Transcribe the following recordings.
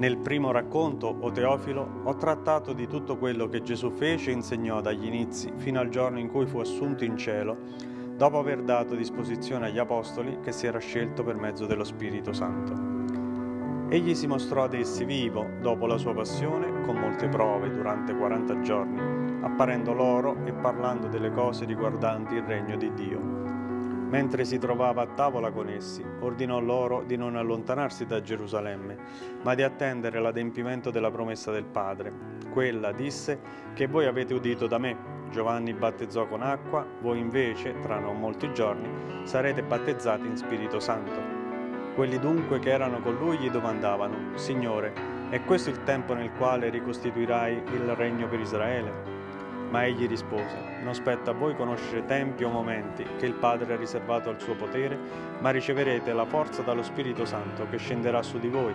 Nel primo racconto, o Teofilo, ho trattato di tutto quello che Gesù fece e insegnò dagli inizi fino al giorno in cui fu assunto in cielo, dopo aver dato disposizione agli apostoli che si era scelto per mezzo dello Spirito Santo. Egli si mostrò ad essi vivo dopo la sua passione, con molte prove durante 40 giorni, apparendo loro e parlando delle cose riguardanti il regno di Dio Mentre si trovava a tavola con essi, ordinò loro di non allontanarsi da Gerusalemme, ma di attendere l'adempimento della promessa del Padre. Quella disse che voi avete udito da me. Giovanni battezzò con acqua, voi invece, tra non molti giorni, sarete battezzati in Spirito Santo. Quelli dunque che erano con lui gli domandavano, Signore, è questo il tempo nel quale ricostituirai il regno per Israele? Ma egli rispose, non spetta a voi conoscere tempi o momenti che il Padre ha riservato al suo potere, ma riceverete la forza dallo Spirito Santo che scenderà su di voi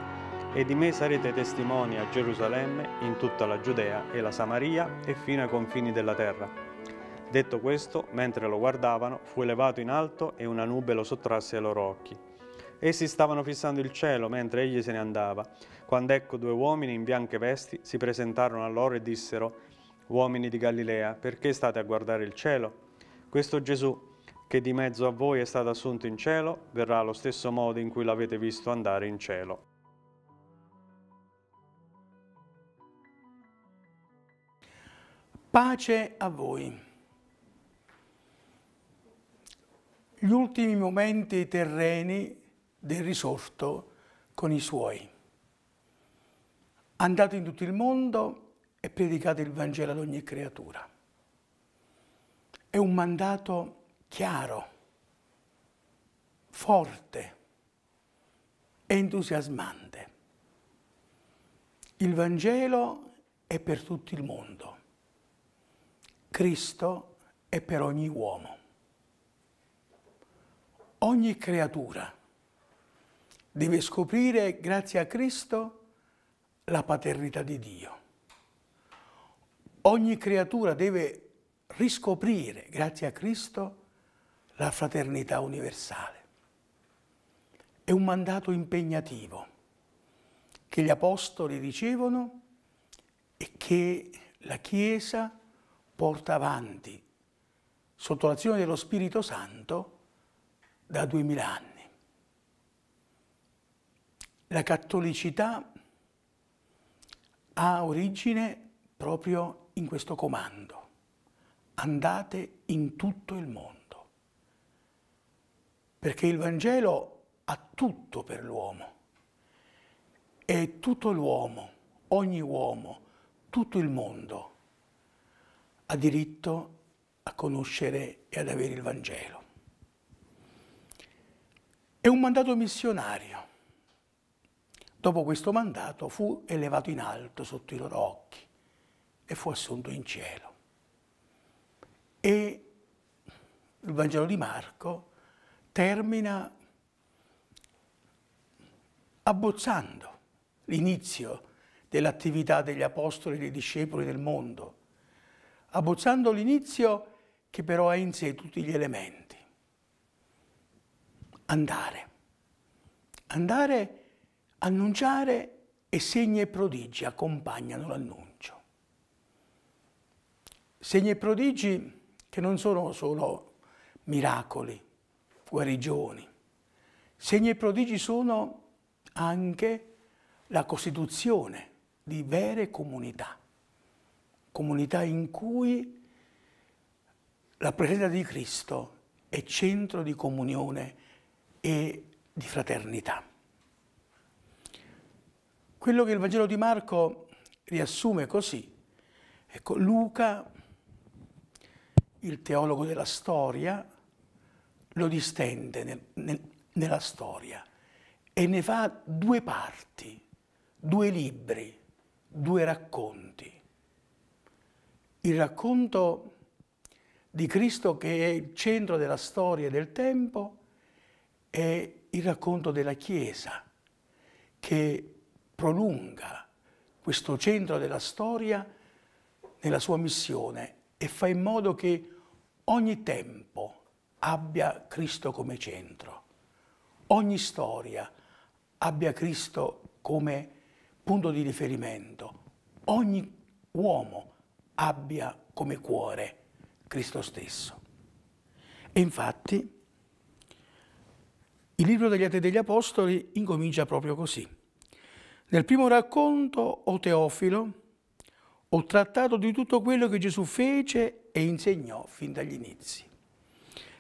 e di me sarete testimoni a Gerusalemme, in tutta la Giudea e la Samaria e fino ai confini della terra. Detto questo, mentre lo guardavano, fu elevato in alto e una nube lo sottrasse ai loro occhi. Essi stavano fissando il cielo mentre egli se ne andava, quando ecco due uomini in bianche vesti si presentarono a loro e dissero Uomini di Galilea, perché state a guardare il cielo? Questo Gesù, che di mezzo a voi è stato assunto in cielo, verrà allo stesso modo in cui l'avete visto andare in cielo. Pace a voi. Gli ultimi momenti terreni del risorto con i suoi. Andato in tutto il mondo, e predicate il Vangelo ad ogni creatura. È un mandato chiaro, forte e entusiasmante. Il Vangelo è per tutto il mondo. Cristo è per ogni uomo. Ogni creatura deve scoprire, grazie a Cristo, la paternità di Dio. Ogni creatura deve riscoprire, grazie a Cristo, la fraternità universale. È un mandato impegnativo che gli apostoli ricevono e che la Chiesa porta avanti sotto l'azione dello Spirito Santo da duemila anni. La cattolicità ha origine proprio in questo comando. Andate in tutto il mondo. Perché il Vangelo ha tutto per l'uomo. E tutto l'uomo, ogni uomo, tutto il mondo ha diritto a conoscere e ad avere il Vangelo. È un mandato missionario. Dopo questo mandato fu elevato in alto sotto i loro occhi e fu assunto in cielo. E il Vangelo di Marco termina abbozzando l'inizio dell'attività degli apostoli e dei discepoli del mondo, abbozzando l'inizio che però ha in sé tutti gli elementi. Andare. Andare, annunciare e segni e prodigi accompagnano l'annuncio. Segni e prodigi che non sono solo miracoli, guarigioni. Segni e prodigi sono anche la costituzione di vere comunità, comunità in cui la presenza di Cristo è centro di comunione e di fraternità. Quello che il Vangelo di Marco riassume così, ecco, Luca il teologo della storia lo distende nel, nel, nella storia e ne fa due parti, due libri, due racconti. Il racconto di Cristo che è il centro della storia e del tempo è il racconto della Chiesa che prolunga questo centro della storia nella sua missione e fa in modo che ogni tempo abbia Cristo come centro, ogni storia abbia Cristo come punto di riferimento, ogni uomo abbia come cuore Cristo stesso. E infatti il libro degli Atti degli Apostoli incomincia proprio così. Nel primo racconto, o Teofilo, ho trattato di tutto quello che Gesù fece e insegnò fin dagli inizi.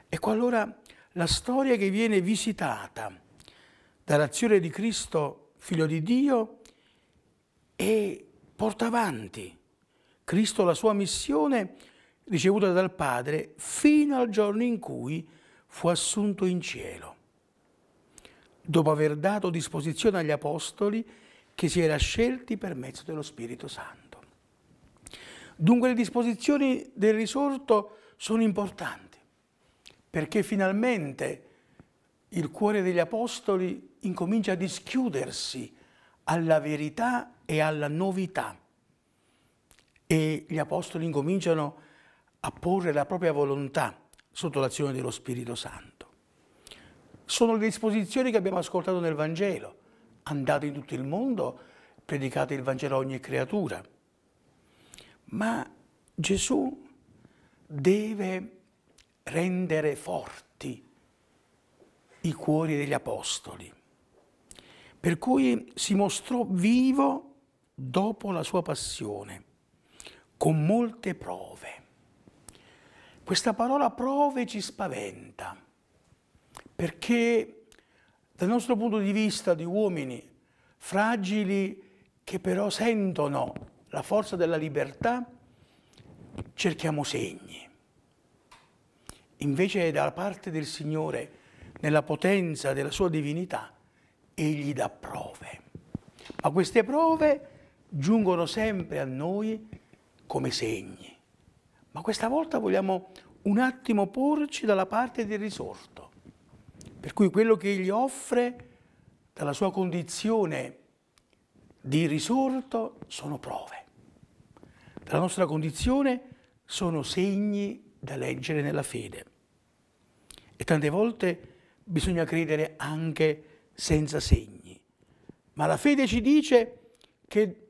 Ecco allora la storia che viene visitata dall'azione di Cristo, figlio di Dio, e porta avanti Cristo la sua missione ricevuta dal Padre fino al giorno in cui fu assunto in cielo, dopo aver dato disposizione agli Apostoli che si era scelti per mezzo dello Spirito Santo. Dunque le disposizioni del risorto sono importanti, perché finalmente il cuore degli Apostoli incomincia a dischiudersi alla verità e alla novità e gli Apostoli incominciano a porre la propria volontà sotto l'azione dello Spirito Santo. Sono le disposizioni che abbiamo ascoltato nel Vangelo. Andate in tutto il mondo, predicate il Vangelo a ogni creatura ma Gesù deve rendere forti i cuori degli apostoli, per cui si mostrò vivo dopo la sua passione, con molte prove. Questa parola prove ci spaventa, perché dal nostro punto di vista di uomini fragili che però sentono la forza della libertà, cerchiamo segni. Invece è dalla parte del Signore, nella potenza della sua divinità, Egli dà prove. Ma queste prove giungono sempre a noi come segni. Ma questa volta vogliamo un attimo porci dalla parte del risorto, per cui quello che egli offre dalla sua condizione di risorto sono prove della nostra condizione sono segni da leggere nella fede. E tante volte bisogna credere anche senza segni. Ma la fede ci dice che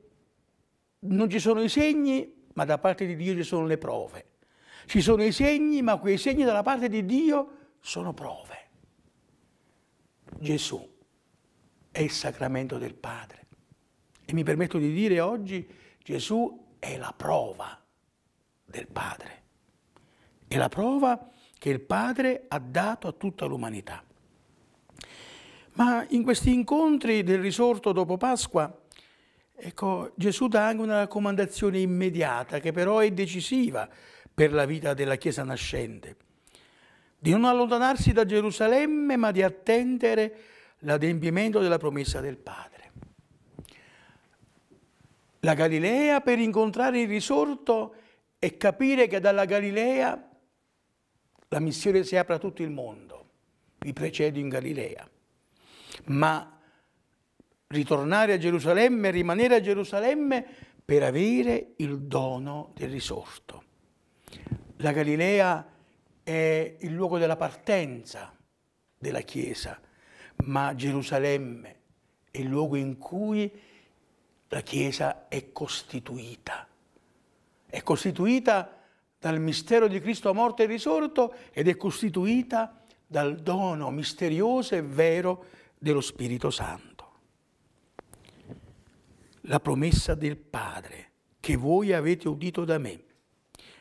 non ci sono i segni, ma da parte di Dio ci sono le prove. Ci sono i segni, ma quei segni dalla parte di Dio sono prove. Gesù è il sacramento del Padre. E mi permetto di dire oggi, Gesù è la prova del Padre, è la prova che il Padre ha dato a tutta l'umanità. Ma in questi incontri del risorto dopo Pasqua, ecco, Gesù dà anche una raccomandazione immediata che però è decisiva per la vita della Chiesa nascente, di non allontanarsi da Gerusalemme ma di attendere l'adempimento della promessa del Padre la Galilea per incontrare il risorto e capire che dalla Galilea la missione si apre a tutto il mondo. Vi precedo in Galilea. Ma ritornare a Gerusalemme, rimanere a Gerusalemme per avere il dono del risorto. La Galilea è il luogo della partenza della Chiesa, ma Gerusalemme è il luogo in cui la Chiesa è costituita. È costituita dal mistero di Cristo morto e risorto ed è costituita dal dono misterioso e vero dello Spirito Santo. La promessa del Padre che voi avete udito da me.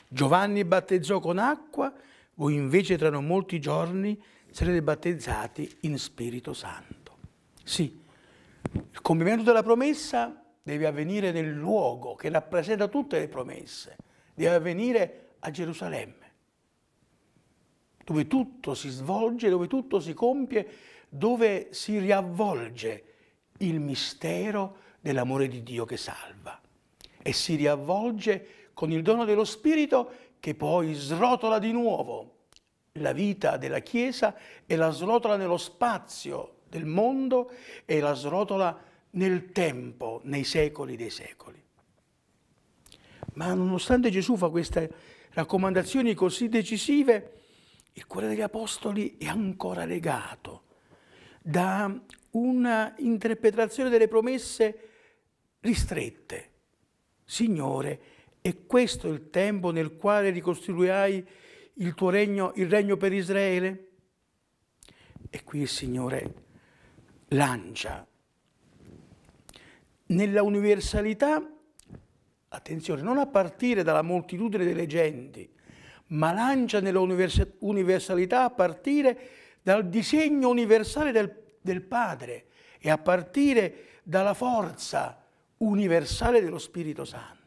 Giovanni battezzò con acqua, voi invece tra non molti giorni sarete battezzati in Spirito Santo. Sì, il compimento della promessa deve avvenire nel luogo che rappresenta tutte le promesse, deve avvenire a Gerusalemme, dove tutto si svolge, dove tutto si compie, dove si riavvolge il mistero dell'amore di Dio che salva e si riavvolge con il dono dello Spirito che poi srotola di nuovo la vita della Chiesa e la srotola nello spazio del mondo e la srotola nel tempo, nei secoli dei secoli. Ma nonostante Gesù fa queste raccomandazioni così decisive, il cuore degli Apostoli è ancora legato da una interpretazione delle promesse ristrette. Signore, è questo il tempo nel quale ricostruirai il tuo regno, il regno per Israele? E qui il Signore lancia nella universalità, attenzione, non a partire dalla moltitudine delle genti, ma lancia nella universalità a partire dal disegno universale del, del Padre e a partire dalla forza universale dello Spirito Santo.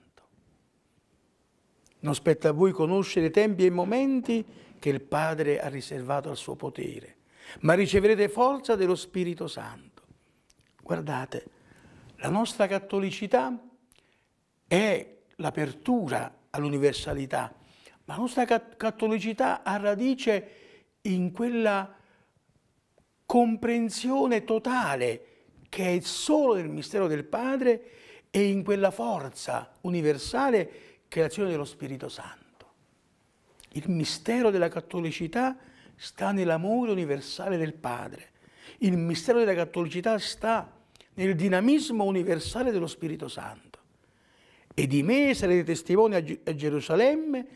Non spetta a voi conoscere i tempi e i momenti che il Padre ha riservato al suo potere, ma riceverete forza dello Spirito Santo. Guardate, la nostra cattolicità è l'apertura all'universalità, ma la nostra cattolicità ha radice in quella comprensione totale che è solo del mistero del Padre e in quella forza universale che è l'azione dello Spirito Santo. Il mistero della cattolicità sta nell'amore universale del Padre. Il mistero della cattolicità sta nel dinamismo universale dello Spirito Santo. E di me sarete testimoni a, a Gerusalemme,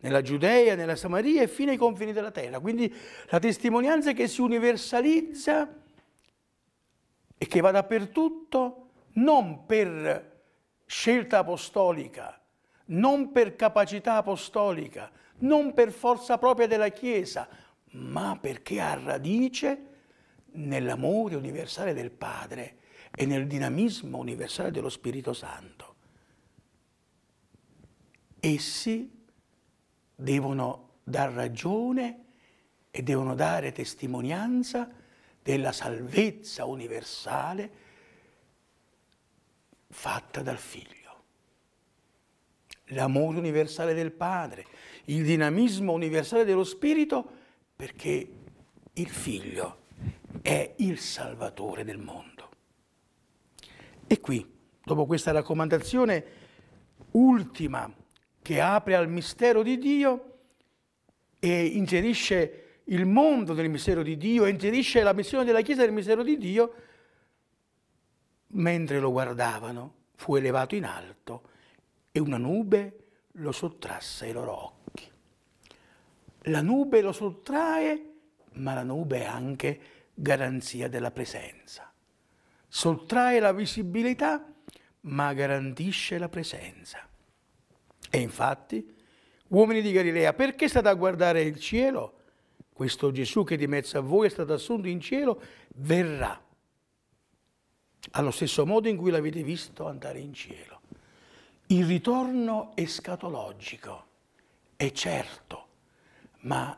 nella Giudea, nella Samaria e fino ai confini della terra. Quindi la testimonianza che si universalizza e che va dappertutto non per scelta apostolica, non per capacità apostolica, non per forza propria della Chiesa, ma perché ha radice nell'amore universale del Padre e nel dinamismo universale dello Spirito Santo. Essi devono dar ragione e devono dare testimonianza della salvezza universale fatta dal Figlio. L'amore universale del Padre, il dinamismo universale dello Spirito, perché il Figlio è il Salvatore del mondo. E qui, dopo questa raccomandazione ultima che apre al mistero di Dio e inserisce il mondo del mistero di Dio, inserisce la missione della Chiesa del mistero di Dio, mentre lo guardavano fu elevato in alto e una nube lo sottrasse ai loro occhi. La nube lo sottrae, ma la nube è anche garanzia della presenza sottrae la visibilità ma garantisce la presenza. E infatti, uomini di Galilea, perché state a guardare il cielo? Questo Gesù che di mezzo a voi è stato assunto in cielo verrà, allo stesso modo in cui l'avete visto andare in cielo. Il ritorno è scatologico, è certo, ma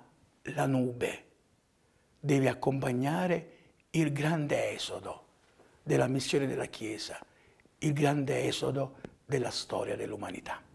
la nube deve accompagnare il grande esodo della missione della Chiesa, il grande esodo della storia dell'umanità.